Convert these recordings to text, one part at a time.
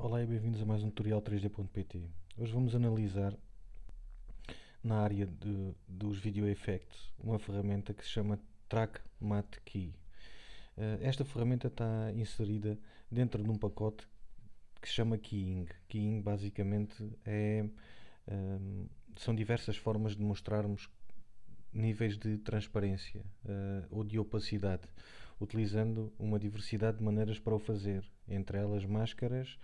Olá e bem-vindos a mais um tutorial 3D.pt Hoje vamos analisar na área de, dos Video Effects uma ferramenta que se chama Track Matte Key. Eh, esta ferramenta está inserida dentro de um pacote que se chama Keying. Keying basicamente é, ehm, são diversas formas de mostrarmos níveis de transparência uh, ou de opacidade, utilizando uma diversidade de maneiras para o fazer, entre elas máscaras,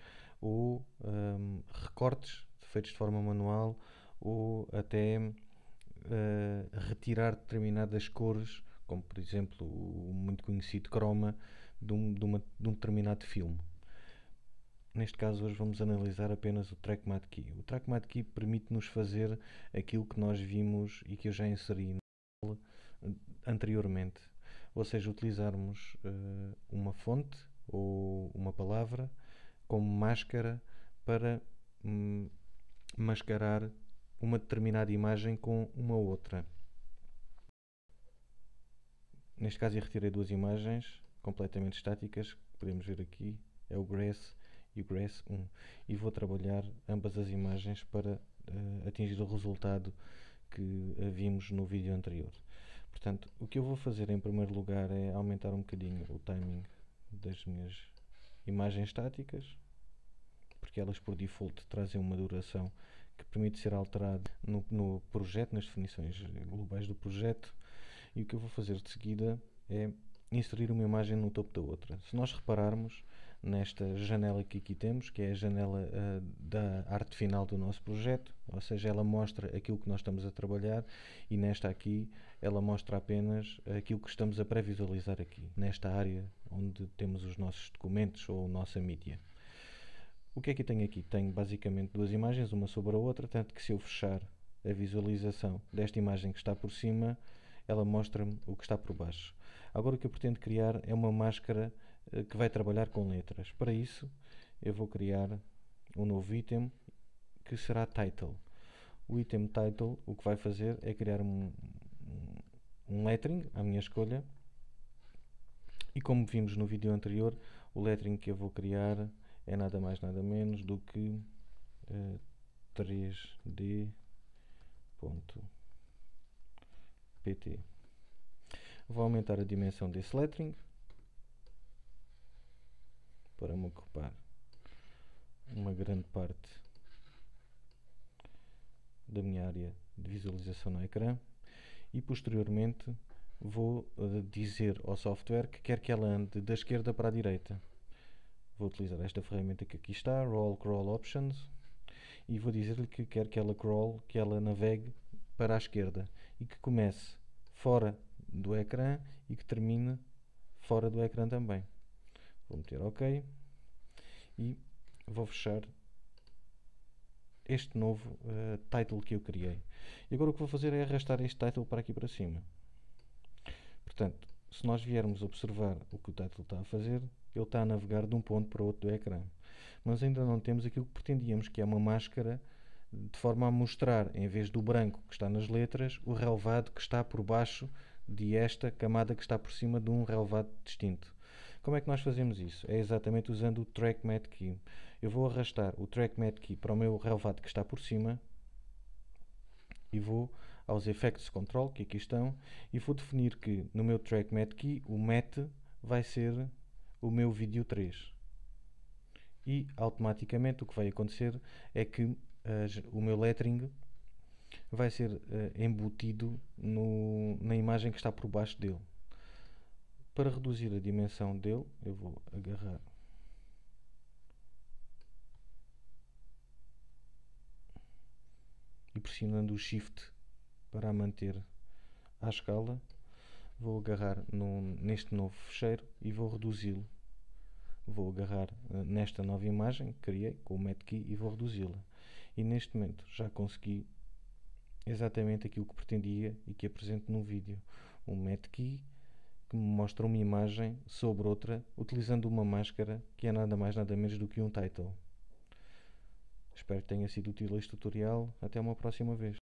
ou um, recortes feitos de forma manual ou até uh, retirar determinadas cores, como por exemplo o muito conhecido croma de um, de, uma, de um determinado filme. Neste caso, hoje vamos analisar apenas o mat Key. O mat Key permite-nos fazer aquilo que nós vimos e que eu já inseri anteriormente, ou seja, utilizarmos uh, uma fonte ou uma palavra como máscara para hum, mascarar uma determinada imagem com uma outra. Neste caso, eu retirei duas imagens completamente estáticas, que podemos ver aqui, é o Grass e o Grass 1. E vou trabalhar ambas as imagens para uh, atingir o resultado que vimos no vídeo anterior. Portanto, o que eu vou fazer em primeiro lugar é aumentar um bocadinho o timing das minhas imagens estáticas, porque elas por default trazem uma duração que permite ser alterado no, no, projeto, nas definições globais do projeto. E o que eu vou fazer de seguida é inserir uma imagem no topo da outra. Se nós repararmos nesta janela que aqui temos, que é a janela uh, da arte final do nosso projeto, ou seja, ela mostra aquilo que nós estamos a trabalhar e nesta aqui ela mostra apenas aquilo que estamos a pré-visualizar aqui, nesta área onde temos os nossos documentos ou a nossa mídia. O que é que eu tenho aqui? Tenho basicamente duas imagens, uma sobre a outra, tanto que se eu fechar a visualização desta imagem que está por cima, ela mostra-me o que está por baixo. Agora o que eu pretendo criar é uma máscara eh, que vai trabalhar com letras. Para isso, eu vou criar um novo item que será title. O item title o que vai fazer é criar um, um lettering à minha escolha e como vimos no vídeo anterior, o lettering que eu vou criar é nada mais nada menos do que uh, eh, 3d.pt. Vou aumentar a dimensão desse lettering para me ocupar uma grande parte da minha área de visualização no ecrã e posteriormente vou eh, dizer ao software que quer que ela ande da esquerda para a direita. Vou utilizar esta ferramenta que aqui está, Roll Crawl Options, e vou dizer-lhe que quer que ela crawl, que ela navegue para a esquerda e que comece fora do ecrã e que termine fora do ecrã também. Vou meter OK e vou fechar este novo uh, title que eu criei. E agora o que vou fazer é arrastar este title para aqui para cima. Portanto, se nós viermos observar o que o tátil está a fazer, ele está a navegar de um ponto para o outro do ecrã. Mas ainda não temos aquilo que pretendíamos, que é uma máscara de forma a mostrar, em vez do branco que está nas letras, o relevado que está por baixo de esta camada que está por cima de um relevado distinto. Como é que nós fazemos isso? É exatamente usando o Track Mat Key. Eu vou arrastar o Track Mat Key para o meu relevado que está por cima e vou aos effects de que aqui estão e vou definir que no meu track mat key o mat vai ser o meu vídeo 3 e automaticamente o que vai acontecer é que uh, o meu lettering vai ser uh, embutido no, na imagem que está por baixo dele para reduzir a dimensão dele eu vou agarrar e pressionando o shift para a manter à escala, vou agarrar neste novo fecheiro e vou reduzi-lo. Vou agarrar uh, nesta nova imagem que criei com o Key e vou reduzi-la. E neste momento já consegui exatamente aquilo que pretendia e que apresento no vídeo. Um Key que me mostra uma imagem sobre outra utilizando uma máscara que é nada mais nada menos do que um title. Espero que tenha sido útil este tutorial. Até uma próxima vez.